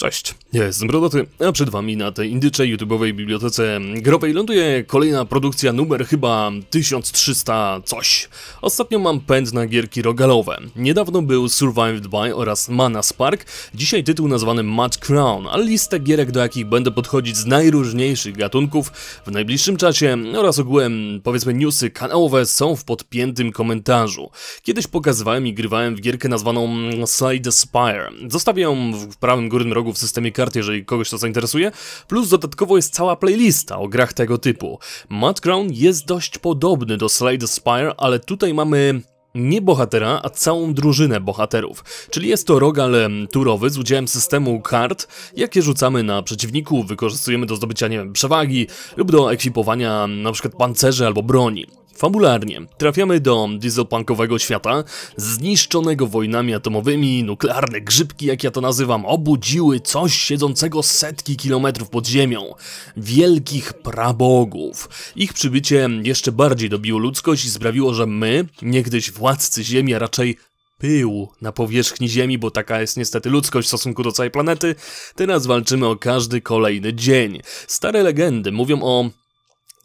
Cześć, ja jestem Brodoty, a przed wami na tej indyczej YouTube'owej bibliotece growej ląduje kolejna produkcja numer chyba 1300 coś. Ostatnio mam pęd na gierki rogalowe. Niedawno był Survived By oraz Mana Spark, dzisiaj tytuł nazwany Mad Crown, a listę gierek do jakich będę podchodzić z najróżniejszych gatunków w najbliższym czasie oraz ogółem powiedzmy newsy kanałowe są w podpiętym komentarzu. Kiedyś pokazywałem i grywałem w gierkę nazwaną Slide Spire. Zostawię ją w prawym górnym rogu w systemie kart, jeżeli kogoś to zainteresuje, plus dodatkowo jest cała playlista o grach tego typu. Mad Crown jest dość podobny do Slay the Spire, ale tutaj mamy nie bohatera, a całą drużynę bohaterów. Czyli jest to rogal turowy z udziałem systemu kart, jakie rzucamy na przeciwników, wykorzystujemy do zdobycia, nie wiem, przewagi lub do ekwipowania np. pancerzy albo broni. Fabularnie trafiamy do dieselpunkowego świata, zniszczonego wojnami atomowymi, nuklearne grzybki, jak ja to nazywam, obudziły coś siedzącego setki kilometrów pod ziemią. Wielkich prabogów. Ich przybycie jeszcze bardziej dobiło ludzkość i sprawiło, że my, niegdyś władcy Ziemi, a raczej pył na powierzchni Ziemi, bo taka jest niestety ludzkość w stosunku do całej planety, teraz walczymy o każdy kolejny dzień. Stare legendy mówią o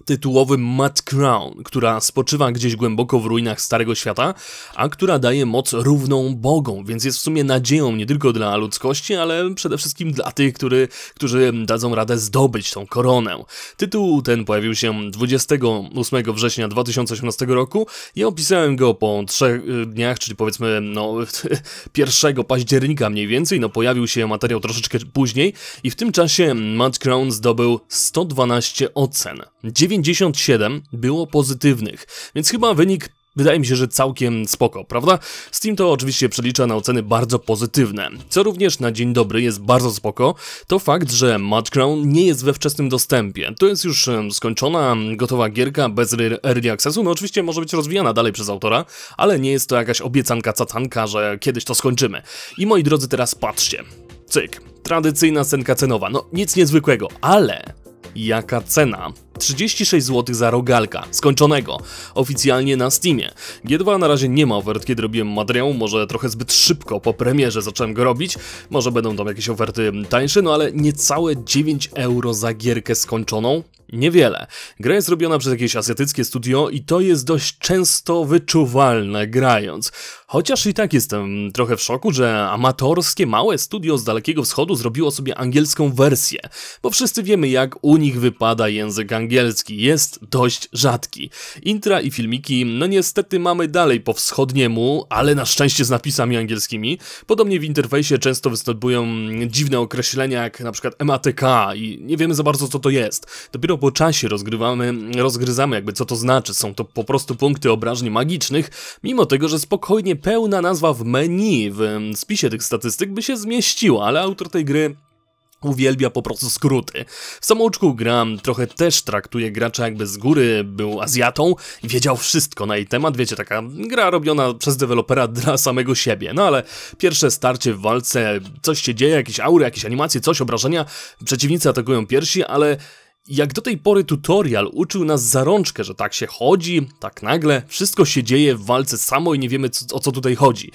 tytułowym Mad Crown, która spoczywa gdzieś głęboko w ruinach Starego Świata, a która daje moc równą bogom, więc jest w sumie nadzieją nie tylko dla ludzkości, ale przede wszystkim dla tych, który, którzy dadzą radę zdobyć tą koronę. Tytuł ten pojawił się 28 września 2018 roku. Ja opisałem go po trzech y, dniach, czyli powiedzmy no, 1 października mniej więcej, no pojawił się materiał troszeczkę później i w tym czasie Mad Crown zdobył 112 ocen. 97 było pozytywnych, więc chyba wynik Wydaje mi się, że całkiem spoko, prawda? Steam to oczywiście przelicza na oceny bardzo pozytywne. Co również na dzień dobry jest bardzo spoko, to fakt, że Mad Crown nie jest we wczesnym dostępie. To jest już skończona, gotowa gierka bez early accessu. No oczywiście może być rozwijana dalej przez autora, ale nie jest to jakaś obiecanka cacanka, że kiedyś to skończymy. I moi drodzy, teraz patrzcie. Cyk. Tradycyjna scenka cenowa. No nic niezwykłego, ale jaka cena? 36 zł za rogalka, skończonego, oficjalnie na Steamie. G2 na razie nie ma ofert, kiedy robiłem materiał, może trochę zbyt szybko po premierze zacząłem go robić, może będą tam jakieś oferty tańsze, no ale niecałe 9 euro za gierkę skończoną, Niewiele. Gra jest robiona przez jakieś azjatyckie studio i to jest dość często wyczuwalne grając. Chociaż i tak jestem trochę w szoku, że amatorskie małe studio z Dalekiego Wschodu zrobiło sobie angielską wersję, bo wszyscy wiemy jak u nich wypada język angielski angielski jest dość rzadki. Intra i filmiki, no niestety mamy dalej po wschodniemu, ale na szczęście z napisami angielskimi. Podobnie w interfejsie często występują dziwne określenia jak na przykład MATK i nie wiemy za bardzo co to jest. Dopiero po czasie rozgrywamy, rozgryzamy jakby co to znaczy. Są to po prostu punkty obrażeń magicznych, mimo tego, że spokojnie pełna nazwa w menu w spisie tych statystyk by się zmieściła, ale autor tej gry Uwielbia po prostu skróty. W samouczku gram trochę też traktuje gracza jakby z góry był Azjatą i wiedział wszystko na jej temat, wiecie, taka gra robiona przez dewelopera dla samego siebie. No ale pierwsze starcie w walce, coś się dzieje, jakieś aury, jakieś animacje, coś, obrażenia, przeciwnicy atakują piersi, ale... Jak do tej pory tutorial uczył nas za rączkę, że tak się chodzi, tak nagle, wszystko się dzieje w walce samo i nie wiemy co, o co tutaj chodzi.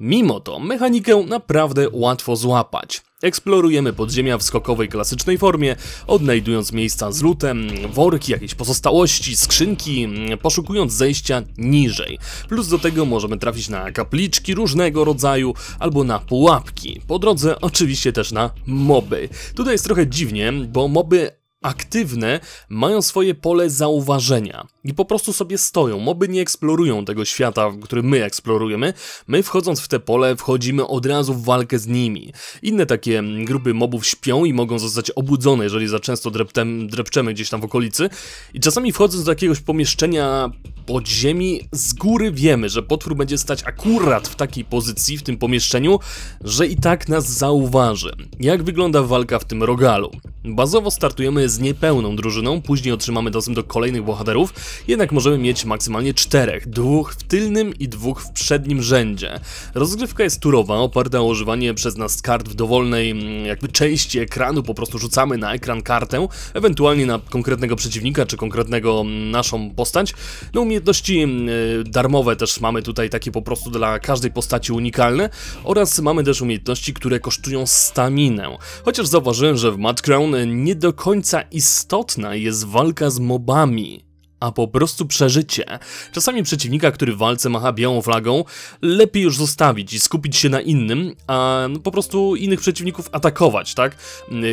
Mimo to mechanikę naprawdę łatwo złapać. Eksplorujemy podziemia w skokowej klasycznej formie, odnajdując miejsca z lutem, worki, jakieś pozostałości, skrzynki, poszukując zejścia niżej. Plus do tego możemy trafić na kapliczki różnego rodzaju albo na pułapki. Po drodze oczywiście też na moby. Tutaj jest trochę dziwnie, bo moby aktywne mają swoje pole zauważenia i po prostu sobie stoją. Moby nie eksplorują tego świata, który my eksplorujemy. My wchodząc w te pole wchodzimy od razu w walkę z nimi. Inne takie grupy mobów śpią i mogą zostać obudzone, jeżeli za często dreptem, drepczemy gdzieś tam w okolicy. I czasami wchodząc do jakiegoś pomieszczenia pod ziemi, z góry wiemy, że potwór będzie stać akurat w takiej pozycji, w tym pomieszczeniu, że i tak nas zauważy. Jak wygląda walka w tym rogalu? Bazowo startujemy z niepełną drużyną, później otrzymamy dostęp do kolejnych bohaterów, jednak możemy mieć maksymalnie czterech, dwóch w tylnym i dwóch w przednim rzędzie. Rozgrywka jest turowa, oparta o używanie przez nas kart w dowolnej mm, jakby części ekranu, po prostu rzucamy na ekran kartę, ewentualnie na konkretnego przeciwnika, czy konkretnego mm, naszą postać. No umiejętności mm, y, darmowe też mamy tutaj, takie po prostu dla każdej postaci unikalne oraz mamy też umiejętności, które kosztują staminę. Chociaż zauważyłem, że w Mad Crown nie do końca istotna jest walka z mobami, a po prostu przeżycie. Czasami przeciwnika, który w walce macha białą flagą, lepiej już zostawić i skupić się na innym, a po prostu innych przeciwników atakować, tak?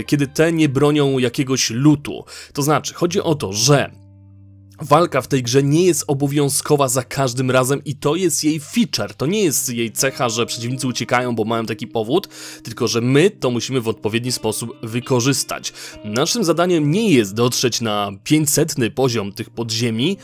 Kiedy te nie bronią jakiegoś lutu. To znaczy, chodzi o to, że Walka w tej grze nie jest obowiązkowa za każdym razem i to jest jej feature, to nie jest jej cecha, że przeciwnicy uciekają, bo mają taki powód, tylko że my to musimy w odpowiedni sposób wykorzystać. Naszym zadaniem nie jest dotrzeć na 500 poziom tych podziemi,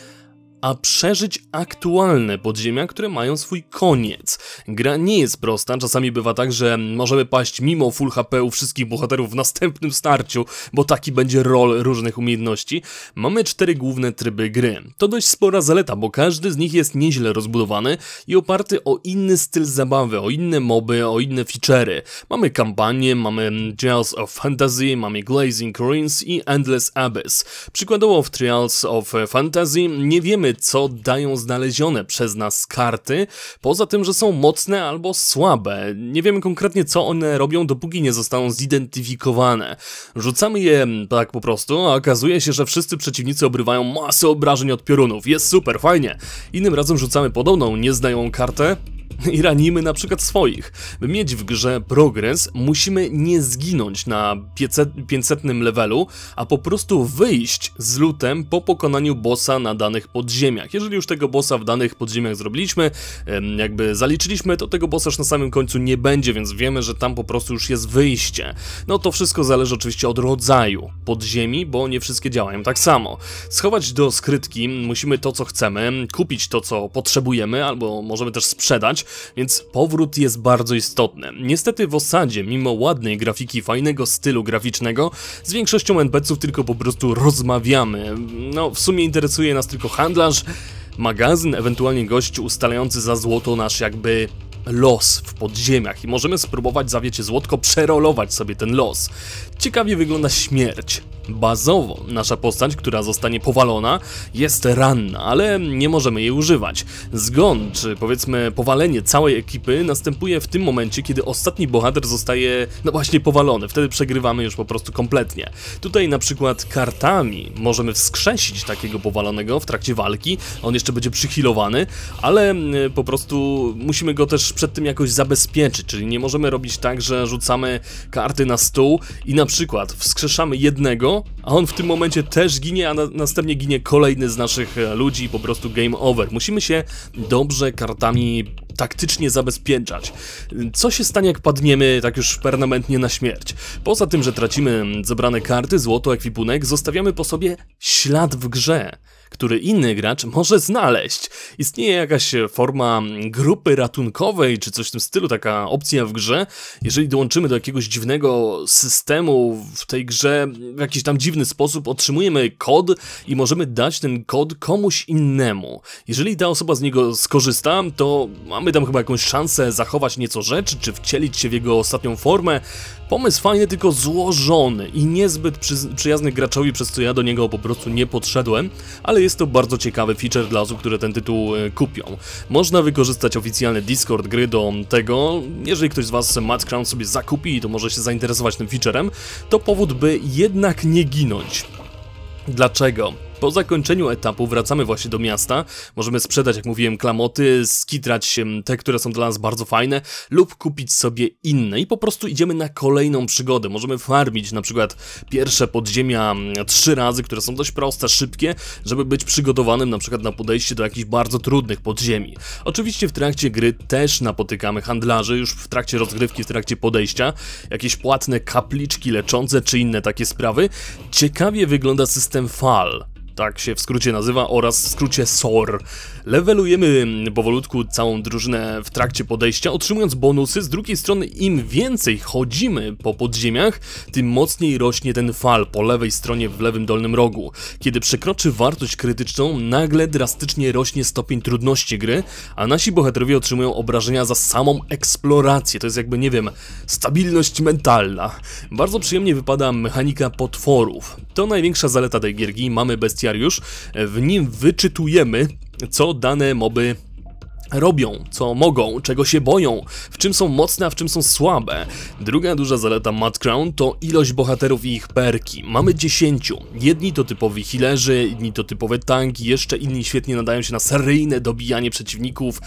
a przeżyć aktualne podziemia, które mają swój koniec. Gra nie jest prosta, czasami bywa tak, że możemy paść mimo full HP u wszystkich bohaterów w następnym starciu, bo taki będzie rol różnych umiejętności. Mamy cztery główne tryby gry. To dość spora zaleta, bo każdy z nich jest nieźle rozbudowany i oparty o inny styl zabawy, o inne moby, o inne feature'y. Mamy kampanię, mamy Trials of Fantasy, mamy Glazing Ruins i Endless Abyss. Przykładowo w Trials of Fantasy nie wiemy co dają znalezione przez nas karty, poza tym, że są mocne albo słabe. Nie wiemy konkretnie, co one robią, dopóki nie zostaną zidentyfikowane. Rzucamy je tak po prostu, a okazuje się, że wszyscy przeciwnicy obrywają masę obrażeń od piorunów. Jest super, fajnie. Innym razem rzucamy podobną, nieznajomą kartę, i ranimy na przykład swoich. By mieć w grze progres, musimy nie zginąć na 500 levelu, a po prostu wyjść z lutem po pokonaniu bossa na danych podziemiach. Jeżeli już tego bossa w danych podziemiach zrobiliśmy, jakby zaliczyliśmy, to tego bossa już na samym końcu nie będzie, więc wiemy, że tam po prostu już jest wyjście. No to wszystko zależy oczywiście od rodzaju podziemi, bo nie wszystkie działają tak samo. Schować do skrytki musimy to, co chcemy, kupić to, co potrzebujemy, albo możemy też sprzedać, więc powrót jest bardzo istotny. Niestety w osadzie, mimo ładnej grafiki, fajnego stylu graficznego, z większością NPC-ów tylko po prostu rozmawiamy. No, w sumie interesuje nas tylko handlarz, magazyn, ewentualnie gość ustalający za złoto nasz jakby los w podziemiach i możemy spróbować, za wiecie, złotko przerolować sobie ten los. Ciekawie wygląda śmierć. Bazowo nasza postać, która zostanie powalona, jest ranna, ale nie możemy jej używać. Zgon, czy powiedzmy powalenie całej ekipy następuje w tym momencie, kiedy ostatni bohater zostaje, no właśnie, powalony. Wtedy przegrywamy już po prostu kompletnie. Tutaj na przykład kartami możemy wskrzesić takiego powalonego w trakcie walki, on jeszcze będzie przychilowany, ale mm, po prostu musimy go też przed tym jakoś zabezpieczyć, czyli nie możemy robić tak, że rzucamy karty na stół i na przykład wskrzeszamy jednego, a on w tym momencie też ginie, a na następnie ginie kolejny z naszych e, ludzi i po prostu game over. Musimy się dobrze kartami taktycznie zabezpieczać. Co się stanie, jak padniemy tak już permanentnie na śmierć? Poza tym, że tracimy zebrane karty, złoto, ekwipunek, zostawiamy po sobie ślad w grze który inny gracz może znaleźć. Istnieje jakaś forma grupy ratunkowej czy coś w tym stylu, taka opcja w grze. Jeżeli dołączymy do jakiegoś dziwnego systemu w tej grze, w jakiś tam dziwny sposób otrzymujemy kod i możemy dać ten kod komuś innemu. Jeżeli ta osoba z niego skorzysta, to mamy tam chyba jakąś szansę zachować nieco rzeczy, czy wcielić się w jego ostatnią formę. Pomysł fajny, tylko złożony i niezbyt przy przyjazny graczowi, przez co ja do niego po prostu nie podszedłem, ale ale jest to bardzo ciekawy feature dla osób, które ten tytuł e, kupią. Można wykorzystać oficjalny Discord gry do tego, jeżeli ktoś z Was Mad Crown sobie zakupi i to może się zainteresować tym featurem, to powód, by jednak nie ginąć. Dlaczego? Po zakończeniu etapu wracamy właśnie do miasta, możemy sprzedać, jak mówiłem, klamoty, skitrać mm, te, które są dla nas bardzo fajne, lub kupić sobie inne i po prostu idziemy na kolejną przygodę. Możemy farmić na przykład pierwsze podziemia mm, trzy razy, które są dość proste, szybkie, żeby być przygotowanym na przykład na podejście do jakichś bardzo trudnych podziemi. Oczywiście w trakcie gry też napotykamy handlarzy, już w trakcie rozgrywki, w trakcie podejścia, jakieś płatne kapliczki leczące czy inne takie sprawy. Ciekawie wygląda system fal tak się w skrócie nazywa, oraz w skrócie SOR. Levelujemy powolutku całą drużynę w trakcie podejścia, otrzymując bonusy. Z drugiej strony, im więcej chodzimy po podziemiach, tym mocniej rośnie ten fal po lewej stronie w lewym dolnym rogu. Kiedy przekroczy wartość krytyczną, nagle drastycznie rośnie stopień trudności gry, a nasi bohaterowie otrzymują obrażenia za samą eksplorację. To jest jakby, nie wiem, stabilność mentalna. Bardzo przyjemnie wypada mechanika potworów. To największa zaleta tej gierki. Mamy bestia w nim wyczytujemy, co dane moby robią, co mogą, czego się boją, w czym są mocne, a w czym są słabe. Druga duża zaleta Mad Crown to ilość bohaterów i ich perki. Mamy dziesięciu. Jedni to typowi healerzy, inni to typowe tanki, jeszcze inni świetnie nadają się na seryjne dobijanie przeciwników.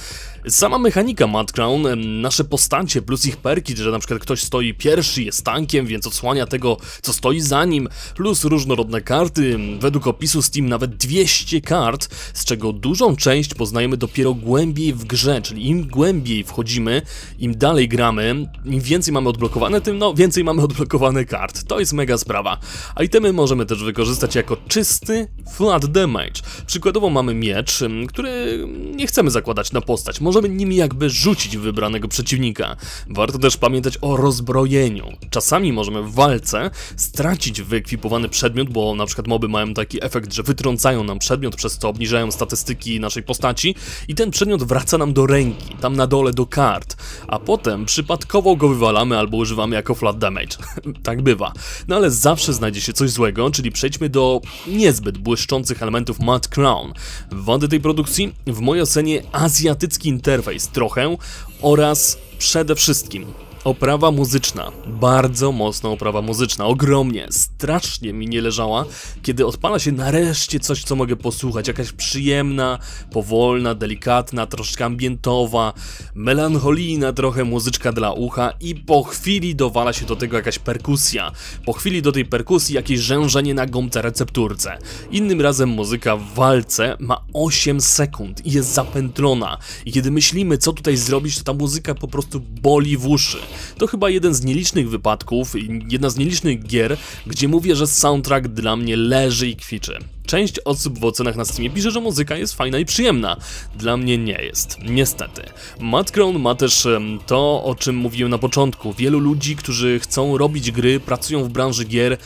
Sama mechanika Mad Crown, nasze postacie plus ich perki, że na przykład ktoś stoi pierwszy, jest tankiem, więc odsłania tego, co stoi za nim, plus różnorodne karty, według opisu Steam nawet 200 kart, z czego dużą część poznajemy dopiero głębiej w grze, czyli im głębiej wchodzimy, im dalej gramy, im więcej mamy odblokowane, tym no więcej mamy odblokowane kart. To jest mega sprawa. A itemy możemy też wykorzystać jako czysty flat damage. Przykładowo mamy miecz, który nie chcemy zakładać na postać, możemy nimi jakby rzucić wybranego przeciwnika. Warto też pamiętać o rozbrojeniu. Czasami możemy w walce stracić wyekwipowany przedmiot, bo na przykład moby mają taki efekt, że wytrącają nam przedmiot, przez co obniżają statystyki naszej postaci i ten przedmiot wraca nam do ręki, tam na dole do kart, a potem przypadkowo go wywalamy albo używamy jako flat damage. tak bywa. No ale zawsze znajdzie się coś złego, czyli przejdźmy do niezbyt błyszczących elementów Mad Crown. Wady tej produkcji? W mojej ocenie azjatycki interfejs trochę oraz przede wszystkim Oprawa muzyczna, bardzo mocna oprawa muzyczna, ogromnie, strasznie mi nie leżała, kiedy odpala się nareszcie coś, co mogę posłuchać, jakaś przyjemna, powolna, delikatna, troszkę ambientowa, melancholijna trochę muzyczka dla ucha i po chwili dowala się do tego jakaś perkusja, po chwili do tej perkusji jakieś rzężenie na gąbce recepturce. Innym razem muzyka w walce ma 8 sekund i jest zapętlona i kiedy myślimy co tutaj zrobić, to ta muzyka po prostu boli w uszy. To chyba jeden z nielicznych wypadków, jedna z nielicznych gier, gdzie mówię, że soundtrack dla mnie leży i kwiczy. Część osób w ocenach na Steamie pisze, że muzyka jest fajna i przyjemna. Dla mnie nie jest, niestety. Matt Crown ma też to, o czym mówiłem na początku. Wielu ludzi, którzy chcą robić gry, pracują w branży gier,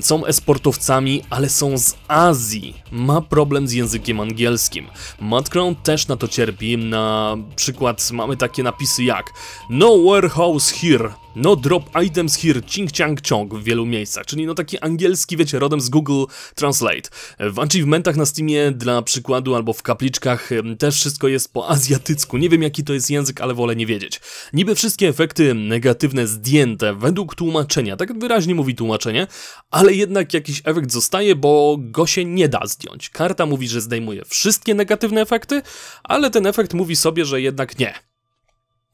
są esportowcami, ale są z Azji. Ma problem z językiem angielskim. Matt Crown też na to cierpi. Na przykład mamy takie napisy jak No warehouse here, no drop items here, ching chang chong w wielu miejscach, czyli no taki angielski, wiecie, rodem z Google Translate. W achievementach na Steamie dla przykładu albo w kapliczkach też wszystko jest po azjatycku, nie wiem jaki to jest język, ale wolę nie wiedzieć. Niby wszystkie efekty negatywne zdjęte według tłumaczenia, tak wyraźnie mówi tłumaczenie, ale jednak jakiś efekt zostaje, bo go się nie da zdjąć. Karta mówi, że zdejmuje wszystkie negatywne efekty, ale ten efekt mówi sobie, że jednak nie.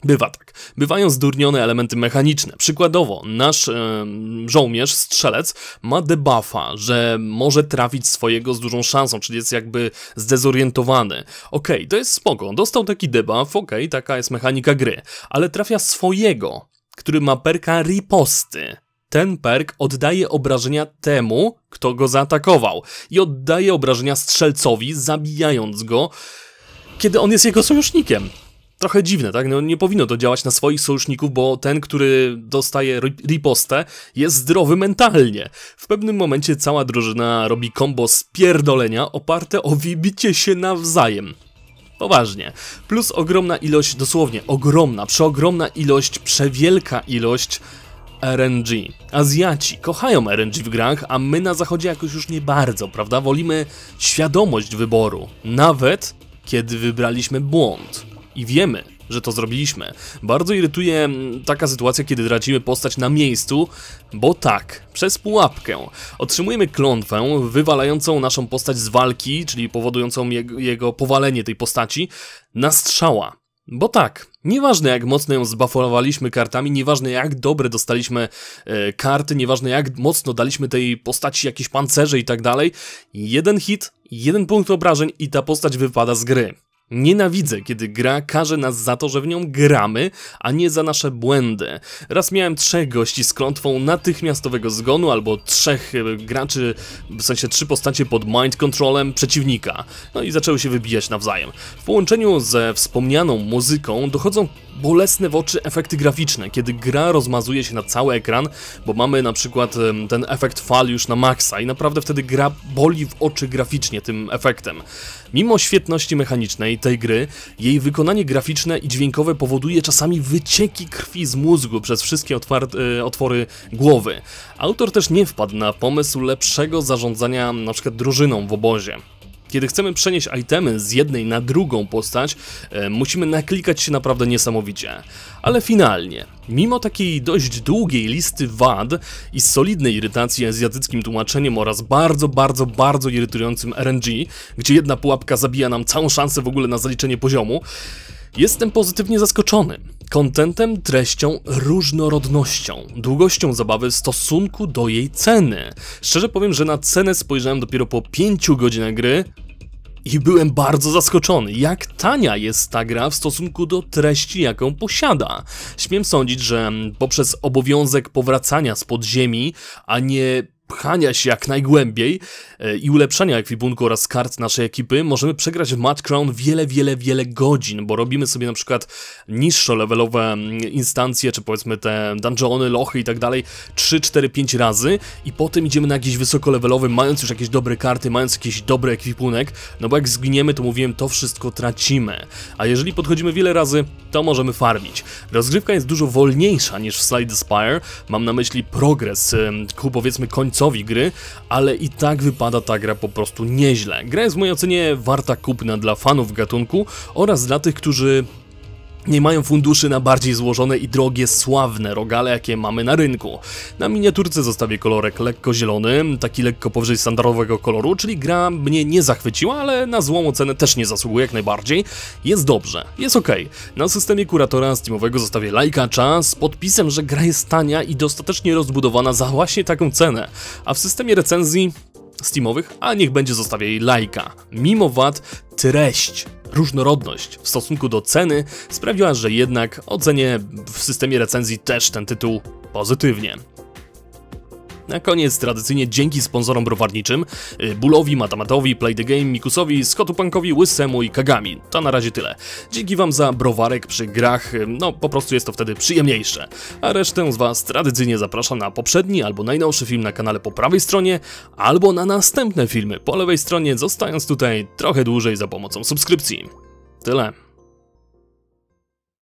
Bywa tak. Bywają zdurnione elementy mechaniczne. Przykładowo, nasz e, żołnierz, strzelec, ma debuffa, że może trafić swojego z dużą szansą, czyli jest jakby zdezorientowany. Okej, okay, to jest spoko. Dostał taki debuff, okej, okay, taka jest mechanika gry. Ale trafia swojego, który ma perka riposty ten perk oddaje obrażenia temu, kto go zaatakował i oddaje obrażenia strzelcowi, zabijając go, kiedy on jest jego sojusznikiem. Trochę dziwne, tak? No, nie powinno to działać na swoich sojuszników, bo ten, który dostaje ripostę, jest zdrowy mentalnie. W pewnym momencie cała drużyna robi kombo spierdolenia oparte o wybicie się nawzajem. Poważnie. Plus ogromna ilość, dosłownie ogromna, przeogromna ilość, przewielka ilość RNG. Azjaci kochają RNG w grach, a my na zachodzie jakoś już nie bardzo, prawda? Wolimy świadomość wyboru, nawet kiedy wybraliśmy błąd i wiemy, że to zrobiliśmy. Bardzo irytuje mm, taka sytuacja, kiedy tracimy postać na miejscu, bo tak, przez pułapkę. Otrzymujemy klątwę wywalającą naszą postać z walki, czyli powodującą jego, jego powalenie tej postaci, na strzała. Bo tak, nieważne jak mocno ją zbaforowaliśmy kartami, nieważne jak dobre dostaliśmy e, karty, nieważne jak mocno daliśmy tej postaci jakieś pancerze i tak dalej, jeden hit, jeden punkt obrażeń i ta postać wypada z gry. Nienawidzę, kiedy gra karze nas za to, że w nią gramy, a nie za nasze błędy. Raz miałem trzech gości z klątwą natychmiastowego zgonu, albo trzech e, graczy, w sensie trzy postacie pod mind controlem przeciwnika. No i zaczęły się wybijać nawzajem. W połączeniu ze wspomnianą muzyką dochodzą bolesne w oczy efekty graficzne, kiedy gra rozmazuje się na cały ekran, bo mamy na przykład ten efekt fal już na maksa i naprawdę wtedy gra boli w oczy graficznie tym efektem. Mimo świetności mechanicznej tej gry, jej wykonanie graficzne i dźwiękowe powoduje czasami wycieki krwi z mózgu przez wszystkie e, otwory głowy. Autor też nie wpadł na pomysł lepszego zarządzania np. drużyną w obozie. Kiedy chcemy przenieść itemy z jednej na drugą postać, e, musimy naklikać się naprawdę niesamowicie. Ale finalnie, mimo takiej dość długiej listy wad i solidnej irytacji azjatyckim tłumaczeniem oraz bardzo, bardzo, bardzo irytującym RNG, gdzie jedna pułapka zabija nam całą szansę w ogóle na zaliczenie poziomu, jestem pozytywnie zaskoczony. Kontentem, treścią, różnorodnością, długością zabawy w stosunku do jej ceny. Szczerze powiem, że na cenę spojrzałem dopiero po 5 godzinach gry, i byłem bardzo zaskoczony, jak tania jest ta gra w stosunku do treści, jaką posiada. Śmiem sądzić, że poprzez obowiązek powracania z podziemi, a nie pchania się jak najgłębiej e, i ulepszania ekwipunku oraz kart naszej ekipy, możemy przegrać w Mad Crown wiele, wiele, wiele godzin, bo robimy sobie na przykład niższo levelowe mm, instancje, czy powiedzmy te dungeony, lochy i tak dalej 3, 4, 5 razy i potem idziemy na jakiś wysoko levelowy, mając już jakieś dobre karty, mając jakiś dobry ekwipunek, no bo jak zginiemy, to mówiłem, to wszystko tracimy. A jeżeli podchodzimy wiele razy, to możemy farmić. Rozgrywka jest dużo wolniejsza niż w Slide Spire, mam na myśli progres ku powiedzmy końcowi końcowi gry, ale i tak wypada ta gra po prostu nieźle. Gra jest w mojej ocenie warta kupna dla fanów gatunku oraz dla tych, którzy nie mają funduszy na bardziej złożone i drogie, sławne rogale, jakie mamy na rynku. Na miniaturce zostawię kolorek lekko zielony, taki lekko powyżej standardowego koloru, czyli gra mnie nie zachwyciła, ale na złą ocenę też nie zasługuje jak najbardziej. Jest dobrze, jest ok. Na systemie kuratora Steamowego zostawię lajkacza z podpisem, że gra jest tania i dostatecznie rozbudowana za właśnie taką cenę. A w systemie recenzji Steamowych, a niech będzie zostawię jej lajka. Mimo wad, treść różnorodność w stosunku do ceny sprawiła, że jednak ocenię w systemie recenzji też ten tytuł pozytywnie. Na koniec tradycyjnie dzięki sponsorom browarniczym y, Bulowi, Matamatowi, Play the Game, Mikusowi, Scottu Punkowi, Łysemu i Kagami. To na razie tyle. Dzięki wam za browarek przy grach, y, no po prostu jest to wtedy przyjemniejsze. A resztę z was tradycyjnie zapraszam na poprzedni albo najnowszy film na kanale po prawej stronie, albo na następne filmy po lewej stronie, zostając tutaj trochę dłużej za pomocą subskrypcji. Tyle.